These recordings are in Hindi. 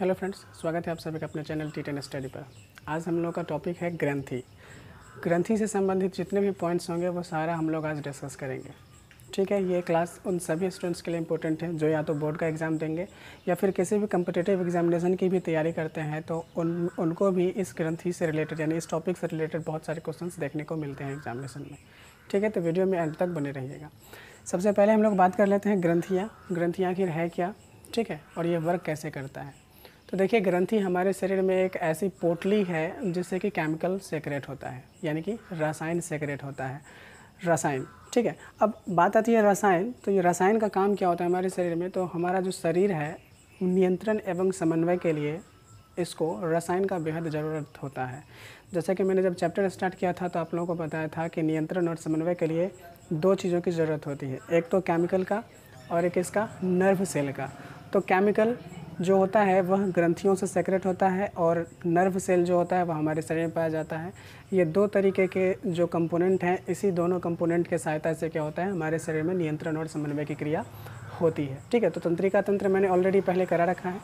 हेलो फ्रेंड्स स्वागत है आप सभी का अपने चैनल टी टेन स्टडी पर आज हम लोग का टॉपिक है ग्रंथी ग्रंथी से संबंधित जितने भी पॉइंट्स होंगे वो सारा हम लोग आज डिस्कस करेंगे ठीक है ये क्लास उन सभी स्टूडेंट्स के लिए इंपॉर्टेंट है जो या तो बोर्ड का एग्ज़ाम देंगे या फिर किसी भी कम्पिटेटिव एग्जामिनेशन की भी तैयारी करते हैं तो उन उनको भी इस ग्रंथी से रिलेटेड यानी इस टॉपिक से रिलेटेड बहुत सारे क्वेश्चन देखने को मिलते हैं एग्जामिनेशन में ठीक है तो वीडियो में एंड तक बने रहिएगा सबसे पहले हम लोग बात कर लेते हैं ग्रंथियाँ ग्रंथियाँ आखिर है क्या ठीक है और ये वर्क कैसे करता है तो देखिए ग्रंथि हमारे शरीर में एक ऐसी पोटली है जिससे कि केमिकल सेक्रेट होता है यानी कि रसायन सेक्रेट होता है रसायन ठीक है अब बात आती है रसायन तो ये रसायन का काम क्या होता है हमारे शरीर में तो हमारा जो शरीर है नियंत्रण एवं समन्वय के लिए इसको रसायन का बेहद ज़रूरत होता है जैसा कि मैंने जब चैप्टर स्टार्ट किया था तो आप लोगों को बताया था कि नियंत्रण और समन्वय के लिए दो चीज़ों की ज़रूरत होती है एक तो केमिकल का और एक इसका नर्व सेल का तो केमिकल जो होता है वह ग्रंथियों से सेक्रेट होता है और नर्व सेल जो होता है वह हमारे शरीर में पाया जाता है ये दो तरीके के जो कंपोनेंट हैं इसी दोनों कंपोनेंट के सहायता से क्या होता है हमारे शरीर में नियंत्रण और समन्वय की क्रिया होती है ठीक है तो तंत्रिका तंत्र मैंने ऑलरेडी पहले करा रखा है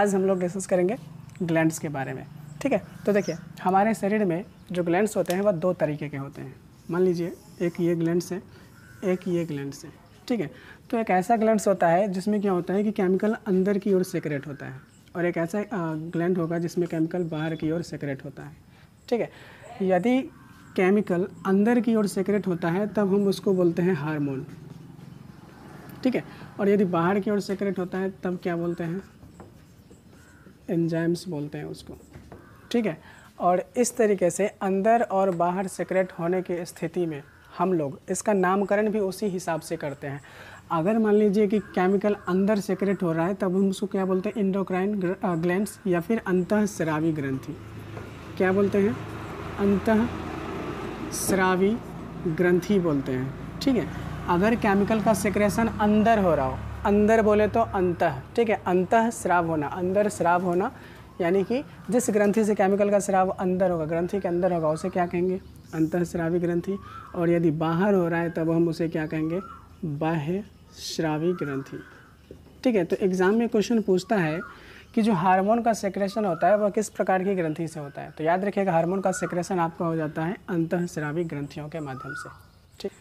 आज हम लोग डिस्कस करेंगे ग्लैंड्स के बारे में ठीक है तो देखिए हमारे शरीर में जो ग्लैंड्स होते हैं वह दो तरीके के होते हैं मान लीजिए एक ये ग्लैंड्स है एक ये ग्लैंड्स है ठीक है तो एक ऐसा ग्लैंड होता है जिसमें क्या होता है कि केमिकल अंदर की ओर सेक्रेट होता है और एक ऐसा ग्लैंड होगा जिसमें केमिकल बाहर की ओर सेक्रेट होता है ठीक है यदि केमिकल अंदर की ओर सेक्रेट होता है तब हम उसको बोलते हैं हार्मोन ठीक है और यदि बाहर की ओर सेक्रेट होता है तब क्या बोलते हैं एंजाइम्स बोलते हैं उसको ठीक है और इस तरीके से अंदर और बाहर सेक्रेट होने की स्थिति में हम लोग इसका नामकरण भी उसी हिसाब से करते हैं अगर मान लीजिए कि केमिकल अंदर सेक्रेट हो रहा है तब हम उसको क्या बोलते हैं इंडोक्राइन ग्लैंड या फिर अंत श्रावी ग्रंथि क्या बोलते हैं अंत श्रावी ग्रंथि बोलते हैं ठीक है अगर केमिकल का सेक्रेशन अंदर हो रहा हो अंदर बोले तो अंत ठीक है अंत श्राव होना अंदर श्राव होना यानी कि जिस ग्रंथि से केमिकल का श्राव अंदर होगा ग्रंथि के अंदर होगा उसे क्या कहेंगे अंतः श्रावी ग्रंथि और यदि बाहर हो रहा है तब हम उसे क्या कहेंगे बाह्य श्रावी ग्रंथि ठीक है तो एग्ज़ाम में क्वेश्चन पूछता है कि जो हार्मोन का सेक्रेशन होता है वह किस प्रकार की ग्रंथि से होता है तो याद रखिएगा हार्मोन का सेक्रेशन आपका हो जाता है अंत श्रावी ग्रंथियों के माध्यम से ठीक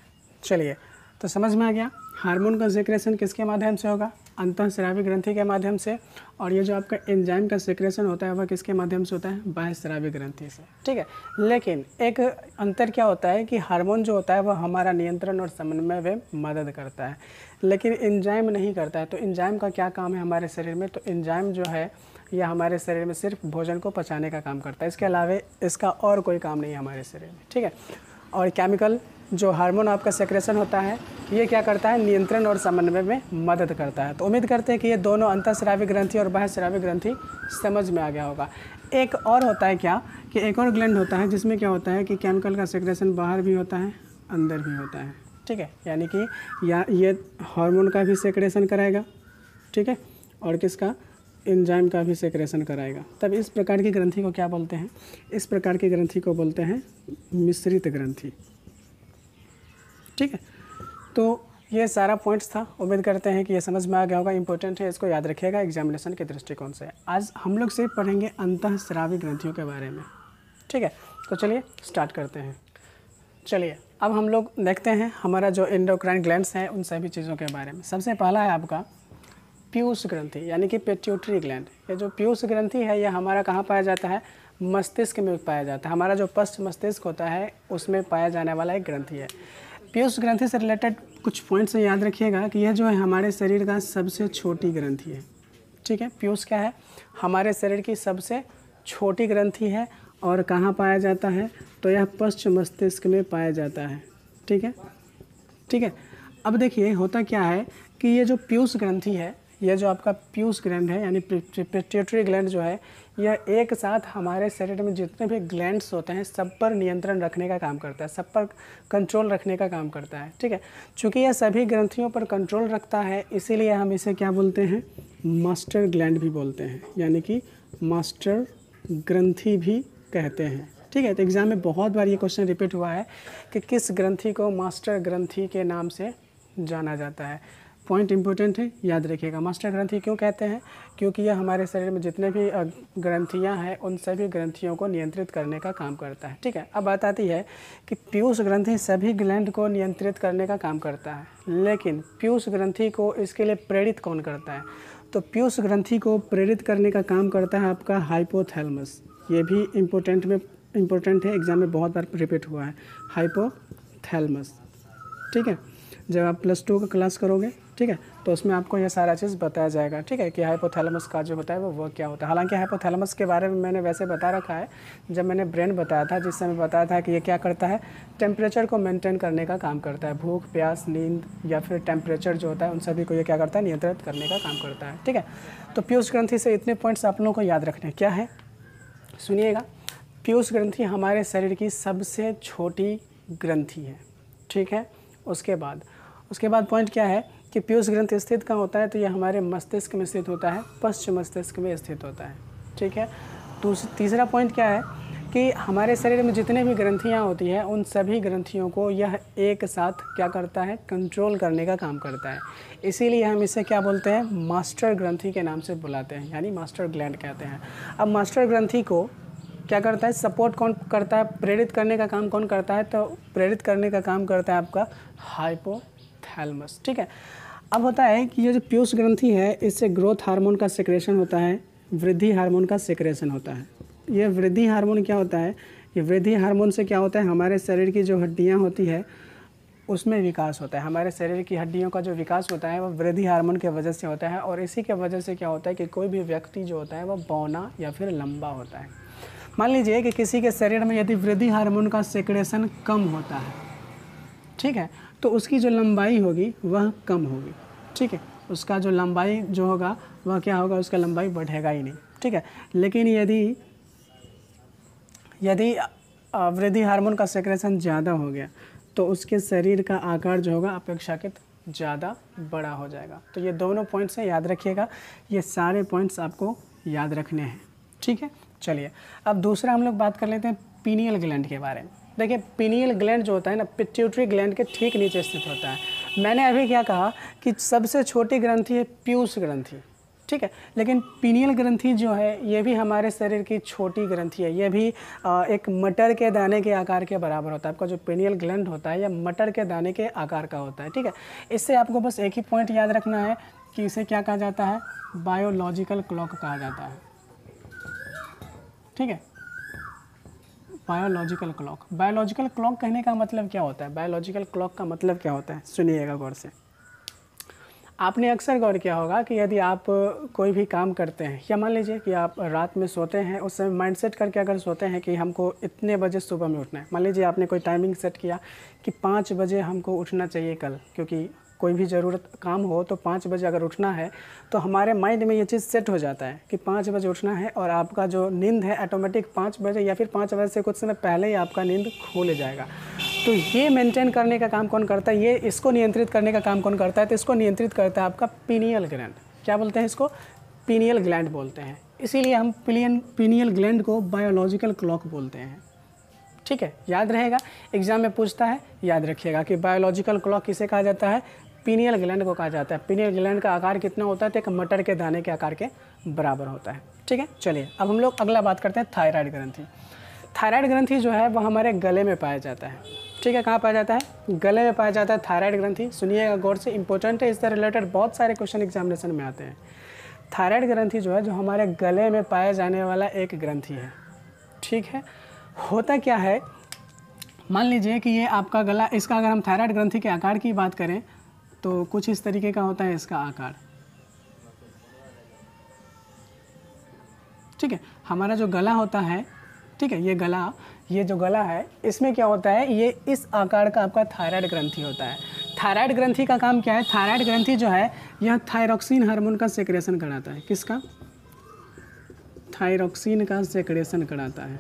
चलिए तो समझ में आ गया हार्मोन का सेक्रेशन किसके माध्यम से होगा अंत श्राविक ग्रंथि के माध्यम से और ये जो आपका एंजाइम का सिक्रेशन होता है वह किसके माध्यम से होता है बाह्य श्राविक ग्रंथि से ठीक है लेकिन एक अंतर क्या होता है कि हार्मोन जो होता है वह हमारा नियंत्रण और समन्वय में मदद करता है लेकिन एंजाइम नहीं करता है तो एंजाइम का क्या काम है हमारे शरीर में तो एंजाइम जो है यह हमारे शरीर में सिर्फ भोजन को पचाने का काम करता है इसके अलावा इसका और कोई काम नहीं है हमारे शरीर में ठीक है और केमिकल जो हार्मोन आपका सेक्रेशन होता है ये क्या करता है नियंत्रण और समन्वय में मदद करता है तो उम्मीद करते हैं कि ये दोनों अंतःस्रावी ग्रंथि और बाह्य श्रावी ग्रंथि समझ में आ गया होगा एक और होता है क्या कि एक और ग्लैंड होता है जिसमें क्या होता है कि केमिकल का सेक्रेशन बाहर भी होता है अंदर भी होता है ठीक है यानी कि या ये हार्मोन का भी सेक्रेशन कराएगा ठीक है और किसका इंजाइम का भी सेक्रेशन कराएगा तब इस प्रकार की ग्रंथि को क्या बोलते हैं इस प्रकार की ग्रंथि को बोलते हैं मिश्रित ग्रंथि ठीक है तो ये सारा पॉइंट्स था उम्मीद करते हैं कि ये समझ में आ गया होगा इंपॉर्टेंट है इसको याद रखिएगा एग्जामिनेशन के दृष्टिकोण से आज हम लोग सिर्फ पढ़ेंगे अंत श्रावी ग्रंथियों के बारे में ठीक है तो चलिए स्टार्ट करते हैं चलिए अब हम लोग देखते हैं हमारा जो इंडोक्राइन ग्लैंड्स हैं उन सभी चीज़ों के बारे में सबसे पहला है आपका पीयूष ग्रंथि यानी कि पेट्यूटरी ग्लैंड ये जो पीयूष ग्रंथि है ये हमारा कहाँ पाया जाता है मस्तिष्क में पाया जाता है हमारा जो पश्च मस्तिष्क होता है उसमें पाया जाने वाला एक ग्रंथि है पीयूष ग्रंथि से रिलेटेड कुछ पॉइंट्स याद रखिएगा कि यह जो है हमारे शरीर का सबसे छोटी ग्रंथि है ठीक है पीयूष क्या है हमारे शरीर की सबसे छोटी ग्रंथि है और कहाँ पाया जाता है तो यह पश्चिम मस्तिष्क में पाया जाता है ठीक है ठीक है अब देखिए होता क्या है कि ये जो पीयूष ग्रंथि है यह जो आपका प्यूस ग्लैंड है यानी पिट्यूटरी ग्लैंड जो है यह एक साथ हमारे शरीर में जितने भी ग्लैंड्स होते हैं सब पर नियंत्रण रखने का काम करता है सब पर कंट्रोल रखने का काम करता है ठीक है चूँकि यह सभी ग्रंथियों पर कंट्रोल रखता है इसीलिए हम इसे क्या बोलते हैं मास्टर ग्लैंड भी बोलते हैं यानी कि मास्टर ग्रंथि भी कहते हैं ठीक है तो एग्ज़ाम में बहुत बार ये क्वेश्चन रिपीट हुआ है कि किस ग्रंथि को मास्टर ग्रंथि के नाम से जाना जाता है पॉइंट इम्पोर्टेंट है याद रखिएगा मास्टर ग्रंथि क्यों कहते हैं क्योंकि यह हमारे शरीर में जितने भी ग्रंथियां हैं उन सभी ग्रंथियों को नियंत्रित करने का काम करता है ठीक है अब बात आती है कि पीयूष ग्रंथि सभी ग्लैंड को नियंत्रित करने का काम करता है लेकिन पीयूष ग्रंथि को इसके लिए प्रेरित कौन करता है तो पीयूष ग्रंथि को प्रेरित करने का काम करता है आपका हाइपोथैलमस ये भी इम्पोर्टेंट में इम्पोर्टेंट है एग्ज़ाम में बहुत बार रिपीट हुआ है हाइपोथैलमस ठीक है जब आप प्लस टू का क्लास करोगे ठीक है तो उसमें आपको यह सारा चीज़ बताया जाएगा ठीक है कि हाइपोथैलेमस का जो होता है वो वर्क क्या होता है हालांकि हाइपोथैलेमस के बारे में मैंने वैसे बता रखा है जब मैंने ब्रेन बताया था जिससे मैं बताया था कि ये क्या करता है टेम्परेचर को मेंटेन करने का काम करता है भूख प्यास नींद या फिर टेम्परेचर जो होता है उन सभी को यह क्या करता है नियंत्रित करने का काम करता है ठीक है तो पीयूष ग्रंथी से इतने पॉइंट्स आप लोगों को याद रखने क्या है सुनिएगा पीयूष ग्रंथी हमारे शरीर की सबसे छोटी ग्रंथी है ठीक है उसके बाद उसके बाद पॉइंट क्या है कि पीयूष ग्रंथ स्थित कहाँ होता है तो यह हमारे मस्तिष्क में स्थित होता है पश्चिम मस्तिष्क में स्थित होता है ठीक है तीसरा पॉइंट क्या है कि हमारे शरीर में जितने भी ग्रंथियाँ होती हैं उन सभी ग्रंथियों को यह एक साथ क्या करता है कंट्रोल करने का काम करता है इसीलिए हम इसे क्या बोलते हैं मास्टर ग्रंथी के नाम से बुलाते हैं यानी मास्टर ग्लैंड कहते हैं अब मास्टर ग्रंथी को क्या करता है सपोर्ट कौन करता है प्रेरित करने का काम कौन करता है तो प्रेरित करने का काम करता है आपका हाइपोथैलमस ठीक है अब होता है कि ये जो पीयूष ग्रंथि है इससे ग्रोथ हार्मोन का सेक्रेशन होता है वृद्धि हार्मोन का सेक्रेशन होता है ये वृद्धि हार्मोन क्या होता है ये वृद्धि हार्मोन से क्या होता है हमारे शरीर की जो हड्डियाँ होती है उसमें विकास होता है हमारे शरीर की हड्डियों का जो विकास होता है वह वृद्धि हार्मोन के वजह से होता है और इसी के वजह से क्या होता है कि कोई भी व्यक्ति जो होता है वह बौना या फिर लंबा होता है मान लीजिए कि किसी के शरीर में यदि वृद्धि हार्मोन का सेक्रेशन कम होता है ठीक है तो उसकी जो लंबाई होगी वह कम होगी ठीक है उसका जो लंबाई जो होगा वह क्या होगा उसका लंबाई बढ़ेगा ही नहीं ठीक है लेकिन यदि यदि वृद्धि हार्मोन का सेक्रेशन ज़्यादा हो गया तो उसके शरीर का आकार जो होगा अपेक्षाकृत ज़्यादा बड़ा हो जाएगा तो ये दोनों पॉइंट्स हैं याद रखिएगा ये सारे पॉइंट्स आपको याद रखने हैं ठीक है चलिए अब दूसरा हम लोग बात कर लेते हैं पीनियल ग्लैंड के बारे में देखिए पिनियल ग्लैंड जो होता है ना पिट्यूटरी ग्लैंड के ठीक नीचे स्थित होता है मैंने अभी क्या कहा कि सबसे छोटी ग्रंथि है प्यूस ग्रंथि ठीक है लेकिन पीनियल ग्रंथि जो है ये भी हमारे शरीर की छोटी ग्रंथि है ये भी एक मटर के दाने के आकार के बराबर होता है आपका जो पीनियल ग्लैंड होता है या मटर के दाने के आकार का होता है ठीक है इससे आपको बस एक ही पॉइंट याद रखना है कि इसे क्या कहा जाता है बायोलॉजिकल क्लॉक कहा जाता है ठीक है बायोलॉजिकल क्लॉक बायोलॉजिकल क्लॉक कहने का मतलब क्या होता है बायोलॉजिकल क्लॉक का मतलब क्या होता है सुनिएगा गौर से आपने अक्सर गौर किया होगा कि यदि आप कोई भी काम करते हैं या मान लीजिए कि आप रात में सोते हैं उस समय माइंड सेट करके अगर सोते हैं कि हमको इतने बजे सुबह में उठना है मान लीजिए आपने कोई टाइमिंग सेट किया कि पाँच बजे हमको उठना चाहिए कल क्योंकि कोई भी ज़रूरत काम हो तो पाँच बजे अगर उठना है तो हमारे माइंड में ये चीज़ सेट हो जाता है कि पाँच बजे उठना है और आपका जो नींद है ऑटोमेटिक पाँच बजे या फिर पाँच बजे से कुछ समय पहले ही आपका नींद खोले जाएगा तो ये मेंटेन करने का काम कौन करता है ये इसको नियंत्रित करने का काम कौन करता है तो इसको नियंत्रित करता है आपका पीनियल ग्लैंड क्या बोलते हैं इसको पीनियल ग्लैंड बोलते हैं इसीलिए हम पिलियन पीनियल ग्लैंड को बायोलॉजिकल क्लॉक बोलते हैं ठीक है याद रहेगा एग्जाम में पूछता है याद रखिएगा कि बायोलॉजिकल क्लॉक किसे कहा जाता है पीनियल ग्लैंड को कहा जाता है पीनियल ग्लैंड का आकार कितना होता है तो एक मटर के दाने के आकार के बराबर होता है ठीक है चलिए अब हम लोग अगला बात करते हैं थायराइड ग्रंथि थायराइड ग्रंथि जो है वह हमारे गले में पाया जाता है ठीक है कहाँ पाया जाता है गले में पाया जाता है थायराइड ग्रंथि सुनिएगा गौर से इंपॉर्टेंट है इससे रिलेटेड बहुत सारे क्वेश्चन एग्जामिनेशन में आते हैं थायराइड ग्रंथि जो है जो हमारे गले में पाया जाने वाला एक ग्रंथि है ठीक है होता क्या है मान लीजिए कि ये आपका गला इसका अगर हम थायराइड ग्रंथि के आकार की बात करें तो कुछ इस तरीके का होता है इसका आकार ठीक है हमारा जो गला होता है ठीक है ये गला ये जो गला है इसमें क्या होता है ये इस आकार का आपका थायराइड ग्रंथि होता है थायराइड ग्रंथि का काम क्या है थायराइड ग्रंथि जो है यह थायरोक्सिन हार्मोन का सेक्रेशन कराता है किसका थायरोक्सिन का सेक्रेशन कराता है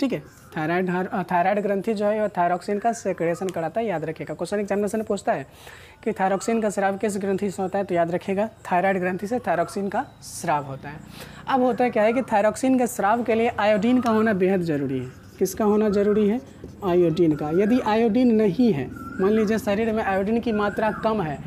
ठीक है थायराइड थायराइड ग्रंथि जो है वह थायरॉक्सिन का सेक्रेशन कराता है याद रखेगा क्वेश्चन एग्जामिनेशन में पूछता है कि थायरॉक्सिन का श्राव किस ग्रंथि से होता है तो याद रखेगा थायराइड ग्रंथि से थायरॉक्सिन का श्राव होता है अब होता है क्या है कि थायरॉक्सिन के श्राव के लिए आयोडीन का होना बेहद ज़रूरी है किसका होना ज़रूरी है आयोडीन का यदि आयोडीन नहीं है मान लीजिए शरीर में आयोडीन की मात्रा कम है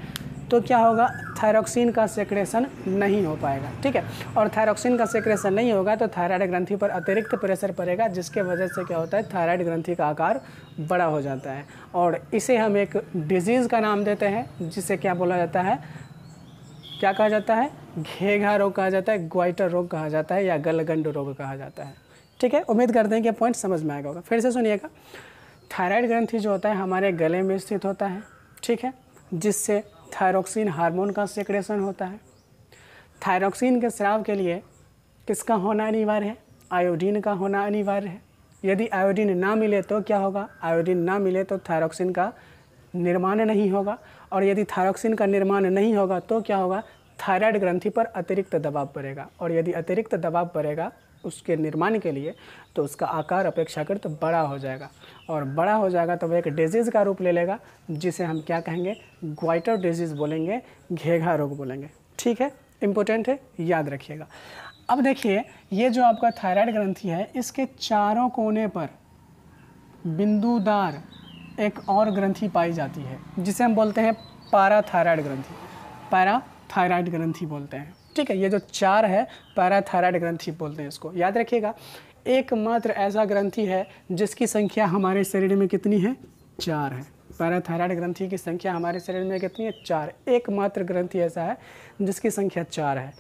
तो क्या होगा थायरोक्सिन का सेक्रेशन नहीं हो पाएगा ठीक है और थायरॉक्सिन का सेक्रेशन नहीं होगा तो थायराइड ग्रंथि पर अतिरिक्त प्रेशर पड़ेगा जिसके वजह से क्या होता है थायराइड ग्रंथि का आकार बड़ा हो जाता है और इसे हम एक डिजीज़ का नाम देते हैं जिसे क्या बोला जाता है क्या कहा जाता है घेघा रोग कहा जाता है ग्वाइटर रोग कहा जाता है या गलगंड रोग कहा जाता है ठीक है उम्मीद करते हैं कि पॉइंट समझ में आएगा होगा फिर से सुनिएगा थायराइड ग्रंथि जो होता है हमारे गले में स्थित होता है ठीक है जिससे थायरोक्सिन हार्मोन का सेक्रेशन होता है थायरोक्सिन के स्राव के लिए किसका होना अनिवार्य है आयोडीन का होना अनिवार्य है यदि आयोडीन ना मिले तो क्या होगा आयोडीन ना मिले तो थायरोक्सिन का निर्माण नहीं होगा और यदि थायरोक्सिन का निर्माण नहीं होगा तो क्या होगा थायराइड ग्रंथि पर अतिरिक्त दबाव पड़ेगा और यदि अतिरिक्त दबाव पड़ेगा उसके निर्माण के लिए तो उसका आकार अपेक्षाकृत तो बड़ा हो जाएगा और बड़ा हो जाएगा तो वह एक डिजीज़ का रूप ले लेगा जिसे हम क्या कहेंगे ग्वाइटर डिजीज़ बोलेंगे घेघा रोग बोलेंगे ठीक है इम्पोर्टेंट है याद रखिएगा अब देखिए ये जो आपका थायराइड ग्रंथि है इसके चारों कोने पर बिंदुदार एक और ग्रंथि पाई जाती है जिसे हम बोलते हैं पारा थायराइड ग्रंथि पारा थायराइड ग्रंथि बोलते हैं ठीक है ये जो चार है पैराथायराइड ग्रंथी बोलते हैं इसको याद रखिएगा एकमात्र ऐसा ग्रंथी है जिसकी संख्या हमारे शरीर में कितनी है चार है पैराथायराइड ग्रंथी की संख्या हमारे शरीर में कितनी है चार एकमात्र ग्रंथी ऐसा है जिसकी संख्या चार है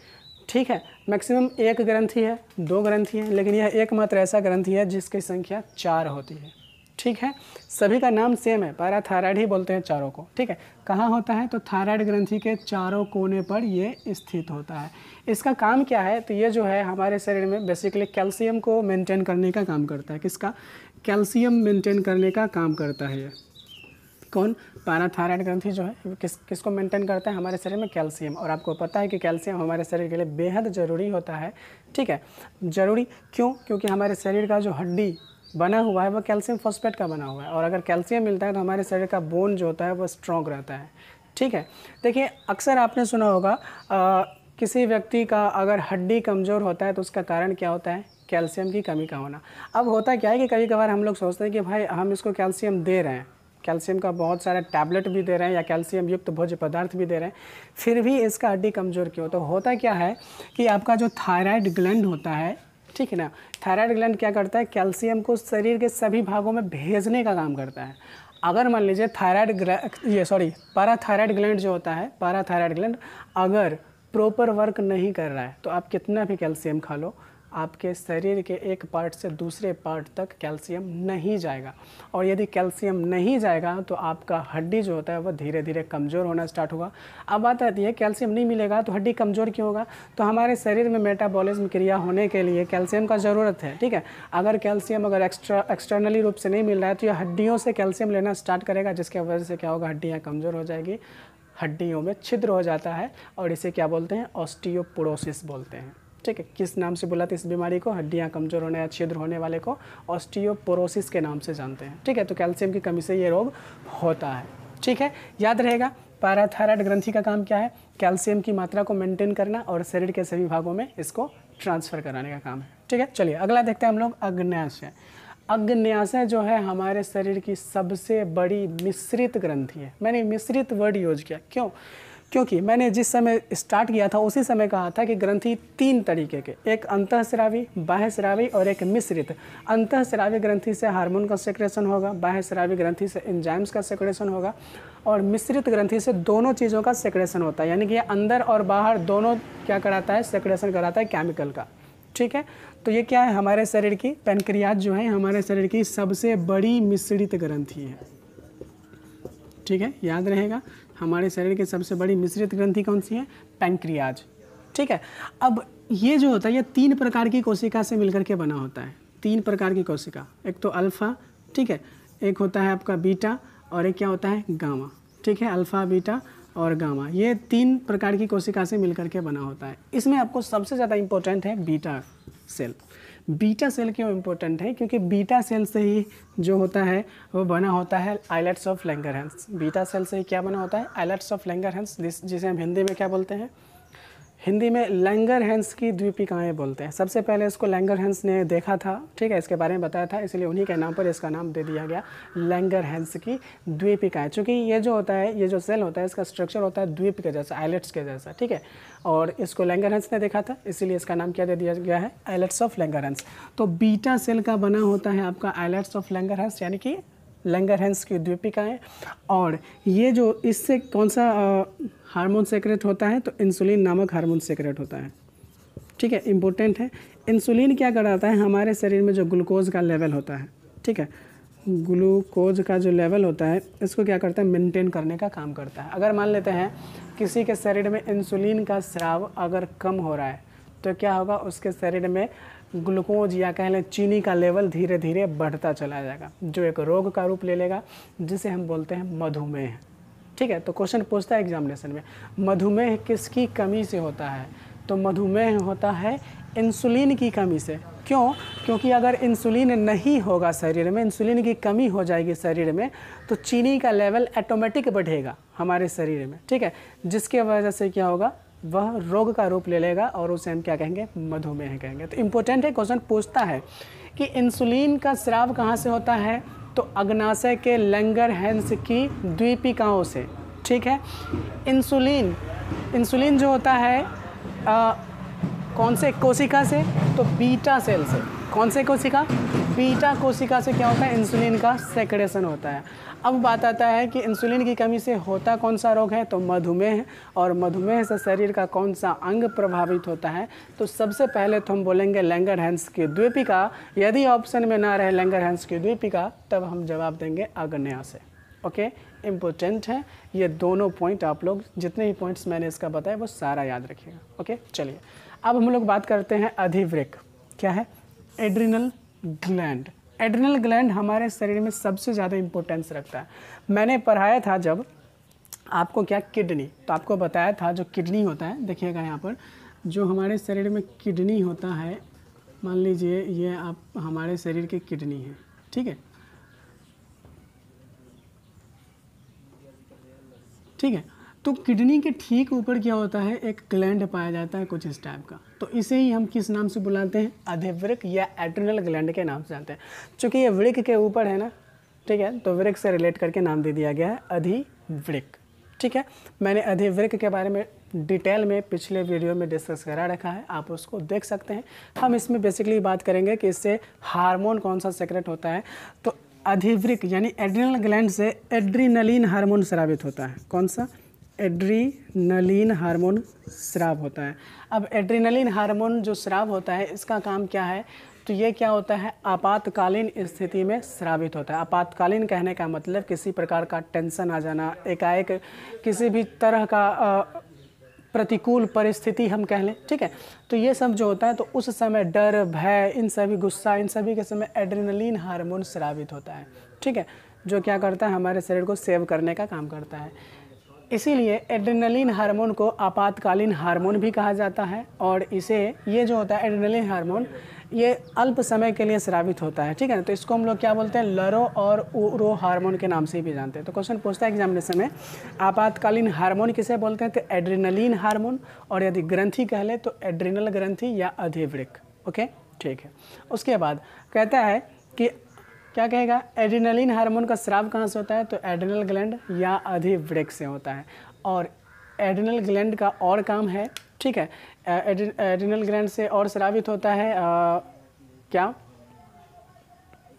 ठीक है मैक्सिमम एक ग्रंथी है दो ग्रंथी है लेकिन यह एकमात्र ऐसा ग्रंथी है जिसकी संख्या चार होती है ठीक है सभी का नाम सेम है पैराथायराइड ही बोलते हैं चारों को ठीक है कहाँ होता है तो थायराइड ग्रंथि के चारों कोने पर ये स्थित होता है इसका काम क्या है तो ये जो है हमारे शरीर में बेसिकली कैल्शियम को मेंटेन करने का काम करता है किसका कैल्शियम मेंटेन करने का काम करता है ये कौन पैराथायराइड ग्रंथि जो है किस किसको मेंटेन करता है हमारे शरीर में कैल्शियम और आपको पता है कि कैल्शियम हमारे शरीर के लिए बेहद ज़रूरी होता है ठीक है ज़रूरी क्यों क्योंकि हमारे शरीर का जो हड्डी बना हुआ है वह कैल्शियम फॉस्फेट का बना हुआ है और अगर कैल्शियम मिलता है तो हमारे शरीर का बोन जो होता है वह स्ट्रॉन्ग रहता है ठीक है देखिए अक्सर आपने सुना होगा आ, किसी व्यक्ति का अगर हड्डी कमज़ोर होता है तो उसका कारण क्या होता है कैल्शियम की कमी का होना अब होता क्या है कि कभी कभार हम लोग सोचते हैं कि भाई हम इसको कैल्शियम दे रहे हैं कैल्शियम का बहुत सारा टैबलेट भी दे रहे हैं या कैल्शियम युक्त भोज्य पदार्थ भी दे रहे हैं फिर भी इसका हड्डी कमज़ोर क्यों तो होता क्या है कि आपका जो थायराइड ग्लैंड होता है ठीक है ना थायराइड ग्लैंड क्या करता है कैल्शियम को शरीर के सभी भागों में भेजने का काम करता है अगर मान लीजिए थायराइड ये सॉरी पैराथायराइड ग्लैंड जो होता है पैराथायराइड ग्लैंड अगर प्रॉपर वर्क नहीं कर रहा है तो आप कितना भी कैल्शियम खा लो आपके शरीर के एक पार्ट से दूसरे पार्ट तक कैल्शियम नहीं जाएगा और यदि कैल्शियम नहीं जाएगा तो आपका हड्डी जो होता है वह धीरे धीरे कमज़ोर होना स्टार्ट होगा अब बात आती है कैल्शियम नहीं मिलेगा तो हड्डी कमज़ोर क्यों होगा तो हमारे शरीर में मेटाबॉलिज्म क्रिया होने के लिए कैल्शियम का ज़रूरत है ठीक है अगर कैल्शियम अगर एक्स्ट्रा एक्सटर्नली रूप से नहीं मिल रहा है तो यह हड्डियों से कैल्शियम लेना स्टार्ट करेगा जिसकी वजह से क्या होगा हड्डियाँ कमज़ोर हो जाएगी हड्डियों में छिद्र हो जाता है और इसे क्या बोलते हैं ऑस्टियोपोरोसिस बोलते हैं ठीक है किस नाम से बुलाते इस बीमारी को हड्डियाँ कमजोर होने या छिद्र होने वाले को ऑस्टियोपोरोसिस के नाम से जानते हैं ठीक है तो कैल्शियम की कमी से ये रोग होता है ठीक है याद रहेगा पैराथायराइड ग्रंथि का काम क्या है कैल्शियम की मात्रा को मेंटेन करना और शरीर के सभी भागों में इसको ट्रांसफ़र कराने का काम है ठीक है चलिए अगला देखते हैं हम लोग अग्न्याशय अग्न्याशय जो है हमारे शरीर की सबसे बड़ी मिश्रित ग्रंथि है मैंने मिश्रित वर्ड यूज किया क्यों क्योंकि मैंने जिस समय स्टार्ट किया था उसी समय कहा था कि ग्रंथि तीन तरीके के एक अंतःस्रावी बाह्यस्रावी और एक मिश्रित अंतःस्रावी ग्रंथि से हार्मोन का सेक्रेशन होगा बाह्यस्रावी ग्रंथि से एंजाइम्स का सेक्रेशन होगा और मिश्रित ग्रंथि से दोनों चीज़ों का सेक्रेशन होता है यानी कि ये अंदर और बाहर दोनों क्या कराता है सेक्रेशन कराता है केमिकल का ठीक है तो ये क्या है हमारे शरीर की पेनक्रियाज जो है हमारे शरीर की सबसे बड़ी मिश्रित ग्रंथी है ठीक है याद रहेगा हमारे शरीर की सबसे बड़ी मिश्रित ग्रंथि कौन सी है पैंक्रियाज ठीक है अब ये जो होता है ये तीन प्रकार की कोशिका से मिलकर के बना होता है तीन प्रकार की कोशिका एक तो अल्फ़ा ठीक है एक होता है आपका बीटा और एक क्या होता है गामा ठीक है अल्फ़ा बीटा और गामा ये तीन प्रकार की कोशिका से मिलकर के बना होता है इसमें आपको सबसे ज़्यादा इम्पोर्टेंट है बीटा सेल बीटा सेल क्यों इम्पोर्टेंट है क्योंकि बीटा सेल से ही जो होता है वो बना होता है islets of Langerhans beta cell से ही क्या बना होता है आइलेट्स ऑफ लैंगर हैंस जिसे हम हिंदी में क्या बोलते हैं हिंदी में लैंगर हैंस की द्वीपिकाएँ बोलते हैं सबसे पहले इसको लैंगर हैंस ने देखा था ठीक है इसके बारे में बताया था इसलिए उन्हीं के नाम पर इसका नाम दे दिया गया लैंगर हैंस की द्वीपिकाएँ चूँकि ये जो होता है ये जो सेल होता है इसका स्ट्रक्चर होता है द्वीप के जैसा आइलेट्स के जैसा ठीक है और इसको लैंगर हैंस ने देखा था इसीलिए इसका नाम क्या दे दिया गया है आइलेट्स ऑफ लैंगर हैंस तो बीटा सेल का बना होता है आपका आइलेट्स ऑफ लैंगर हैंस यानी कि हैंस की द्वीपिकाएँ और ये जो इससे कौन सा हार्मोन सेक्रेट होता है तो इंसुलिन नामक हार्मोन सेक्रेट होता है ठीक है इम्पोर्टेंट है इंसुलिन क्या कराता है हमारे शरीर में जो ग्लूकोज का लेवल होता है ठीक है ग्लूकोज का जो लेवल होता है इसको क्या करता है मेंटेन करने का काम करता है अगर मान लेते हैं किसी के शरीर में इंसुलिन का स्राव अगर कम हो रहा है तो क्या होगा उसके शरीर में ग्लूकोज या कह लें चीनी का लेवल धीरे धीरे बढ़ता चला जाएगा जो एक रोग का रूप ले लेगा जिसे हम बोलते हैं मधुमेह ठीक है तो क्वेश्चन पूछता है एग्जामिनेशन में मधुमेह किसकी कमी से होता है तो मधुमेह होता है इंसुलिन की कमी से क्यों क्योंकि अगर इंसुलिन नहीं होगा शरीर में इंसुलिन की कमी हो जाएगी शरीर में तो चीनी का लेवल ऑटोमेटिक बढ़ेगा हमारे शरीर में ठीक है जिसके वजह से क्या होगा वह रोग का रूप ले लेगा और उसे हम क्या कहेंगे मधुमेह कहेंगे तो इम्पोर्टेंट है क्वेश्चन पूछता है कि इंसुलिन का श्राव कहाँ से होता है तो अग्नाशय के लंगर हैंस की द्वीपिकाओं से ठीक है इंसुलिन इंसुलिन जो होता है आ, कौन से कोशिका से तो बीटा सेल से कौन से कोशिका बीटा कोशिका से क्या होता है इंसुलिन का सेक्रेशन होता है अब बात आता है कि इंसुलिन की कमी से होता कौन सा रोग है तो मधुमेह और मधुमेह से शरीर का कौन सा अंग प्रभावित होता है तो सबसे पहले तो हम बोलेंगे लैंगर हैंस की द्वीपिका यदि ऑप्शन में ना रहे लैंगर हैंस की द्वीपिका तब हम जवाब देंगे अग्नया से ओके इम्पोर्टेंट है ये दोनों पॉइंट आप लोग जितने भी पॉइंट्स मैंने इसका बताया वो सारा याद रखिएगा ओके चलिए अब हम लोग बात करते हैं अधिवृक क्या है एड्रिनल ग्लैंड एड्रिनल ग्लैंड हमारे शरीर में सबसे ज़्यादा इम्पोर्टेंस रखता है मैंने पढ़ाया था जब आपको क्या किडनी तो आपको बताया था जो किडनी होता है देखिएगा यहाँ पर जो हमारे शरीर में किडनी होता है मान लीजिए ये आप हमारे शरीर की किडनी है ठीक है ठीक है तो किडनी के ठीक ऊपर क्या होता है एक ग्लैंड पाया जाता है कुछ इस टाइप का तो इसे ही हम किस नाम से बुलाते हैं अधिवृक या एड्रिनल ग्लैंड के नाम से जानते हैं चूँकि ये वृक के ऊपर है ना ठीक है तो वृक से रिलेट करके नाम दे दिया गया है अधिवृक ठीक है मैंने अधिवृक के बारे में डिटेल में पिछले वीडियो में डिस्कस करा रखा है आप उसको देख सकते हैं हम इसमें बेसिकली बात करेंगे कि इससे हार्मोन कौन सा सेक्रेट होता है तो अधिवृक यानी एड्रिनल ग्लैंड से एड्रीनलिन हार्मोन स्रावित होता है कौन सा एड्रीनलिन हार्मोन स्राव होता है अब एड्रीनलिन हार्मोन जो स्राव होता है इसका काम क्या है तो ये क्या होता है आपातकालीन स्थिति में स्रावित होता है आपातकालीन कहने का मतलब किसी प्रकार का टेंशन आ जाना एकाएक किसी भी तरह का प्रतिकूल परिस्थिति हम कह लें ठीक है तो ये सब जो होता है तो उस समय डर भय इन सभी गुस्सा इन सभी के समय एड्रीनलिन हार्मोन स्रावित होता है ठीक है जो क्या करता है हमारे शरीर को सेव करने का काम करता है इसीलिए एड्रेनलिन हार्मोन को आपातकालीन हार्मोन भी कहा जाता है और इसे ये जो होता है एड्रेनलिन हार्मोन ये अल्प समय के लिए स्रावित होता है ठीक है तो इसको हम लोग क्या बोलते हैं लरो और उरो हार्मोन के नाम से भी जानते हैं तो क्वेश्चन पूछता है एग्जामिनेशन में आपातकालीन हार्मोन किसे बोलते हैं तो एड्रेनलिन हार्मोन और यदि ग्रंथि कह ले तो एड्रिनल ग्रंथि या अधिवृक ओके ठीक है उसके बाद कहता है कि क्या कहेगा एड्रेनलिन हार्मोन का स्राव कहाँ से होता है तो एड्रेनल ग्लैंड या अधिवृक से होता है और एड्रेनल ग्लैंड का और काम है ठीक है एड्रेनल ग्लैंड से और स्रावित होता है आ, क्या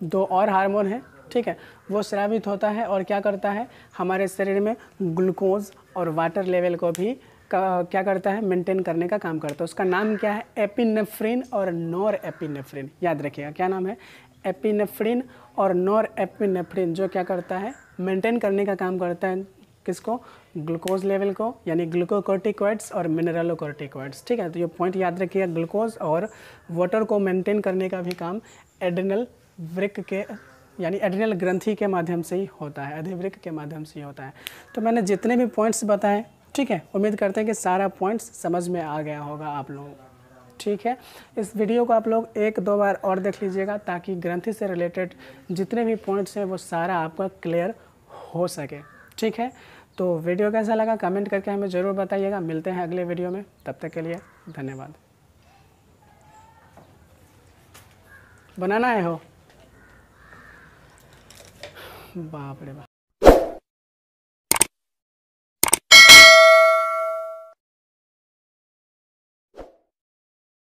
दो और हार्मोन है ठीक है वो स्रावित होता है और क्या करता है हमारे शरीर में ग्लूकोज और वाटर लेवल को भी क्या करता है मेंटेन करने का काम करता है उसका नाम क्या है एपिनेफ्रिन और नॉर एपिनेफ्रिन याद रखिएगा क्या नाम है एपिनेफ्रिन और नॉर एपिनेफ्रिन जो क्या करता है मेंटेन करने का काम करता है किसको ग्लूकोज लेवल को यानी ग्लूकोकॉर्टिकॉइड्स और मिनरलोकोटिकॉइड्स ठीक है तो ये पॉइंट याद रखिएगा ग्लूकोज और वाटर को मेंटेन करने का भी काम एडिनल वृक के यानी एड्रिनल ग्रंथि के माध्यम से ही होता है अधिवृक के माध्यम से ही होता है तो मैंने जितने भी पॉइंट्स बताए ठीक है उम्मीद करते हैं कि सारा पॉइंट्स समझ में आ गया होगा आप लोगों को ठीक है इस वीडियो को आप लोग एक दो बार और देख लीजिएगा ताकि ग्रंथि से रिलेटेड जितने भी पॉइंट्स हैं वो सारा आपका क्लियर हो सके ठीक है तो वीडियो कैसा लगा कमेंट करके हमें ज़रूर बताइएगा मिलते हैं अगले वीडियो में तब तक के लिए धन्यवाद बनाना है हो बाप रे बाप